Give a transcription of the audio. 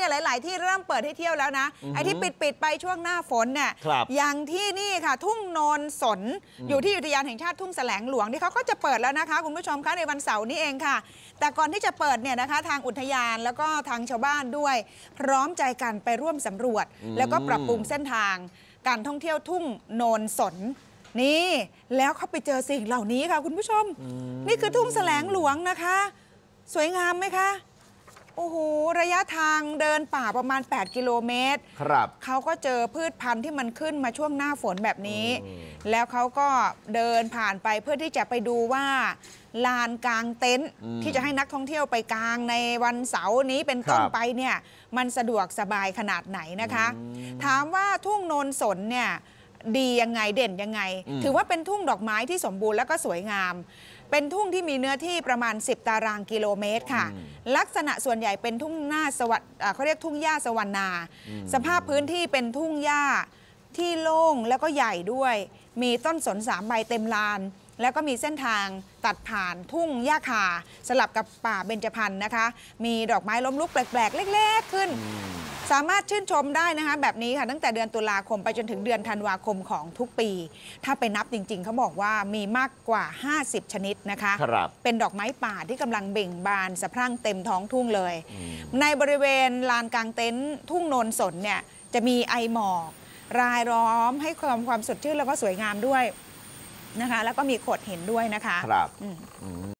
นี่ยหลาย ๆ ที่เริ่มเปิดให้เที่ยวแล้วนะไอ้ที่ปิด ๆ ไปช่วงหน้าฝนเนี่ยอย่างที่นี่ค่ะ ทุ่งนนสนอยู่ที่อุทยานแห่งชาติทุ่งแสลงหลวงที่เขาก็จะเปิดแล้วนะคะ คุณผู้ชมคะในวันเสาร์นี้เองค่ะ แต่ก่อนที่จะเปิดเนี่ยนะคะ ทางอุทยานแล้วก็ทางชาวบ้านด้วย พร้อมใจกันไปร่วมสำรวจ แล้วก็ปรับปรุงเส้นทาง การท่องเที่ยวทุ่งโนนสน นี่ แล้วเขาไปเจอสิ่งเหล่านี้ค่ะ คุณผู้ชม นี่คือทุ่งแสลงหลวงนะคะ สวยงามไหมคะโอ้โหระยะทางเดินป่าประมาณ 8กิโลเมตรครับเขาก็เจอพืชพันธุ์ที่มันขึ้นมาช่วงหน้าฝนแบบนี้ แล้วเขาก็เดินผ่านไปเพื่อที่จะไปดูว่าลานกลางเต็นท์ที่จะให้นักท่องเที่ยวไปกลางในวันเสาร์นี้เป็นต้นไปเนี่ยมันสะดวกสบายขนาดไหนนะคะ ถามว่าทุ่งโนนสนเนี่ยดียังไงเด่นยังไง ถือว่าเป็นทุ่งดอกไม้ที่สมบูรณ์และก็สวยงามเป็นทุ่งที่มีเนื้อที่ประมาณ 10 ตารางกิโลเมตรค่ะ ลักษณะส่วนใหญ่เป็นทุ่งหน้าสวัสดเขาเรียกทุ่งหญ้าสวรรณาสภาพพื้นที่เป็นทุ่งหญ้าที่โล่งแล้วก็ใหญ่ด้วย มีต้นสนสามใบเต็มลาน แล้วก็มีเส้นทางตัดผ่านทุ่งหญ้าคาสลับกับป่าเบญจพรรณนะคะ มีดอกไม้ล้มลุกแปลก ๆ เล็ก ๆขึ้นสามารถชื่นชมได้นะคะแบบนี้ค่ะตั้งแต่เดือนตุลาคมไปจนถึงเดือนธันวาคมของทุกปี ถ้าไปนับจริง ๆ เขาบอกว่ามีมากกว่า 50 ชนิดนะคะครับเป็นดอกไม้ป่าที่กำลังเบ่งบานสะพรั่งเต็มท้องทุ่งเลย ในบริเวณลานกลางเต็นท์ทุ่งโนนสนเนี่ยจะมีไอหมอก รายล้อมให้ความความสดชื่น แล้วก็สวยงามด้วยนะคะ แล้วก็มีโขดหินด้วยนะคะครับ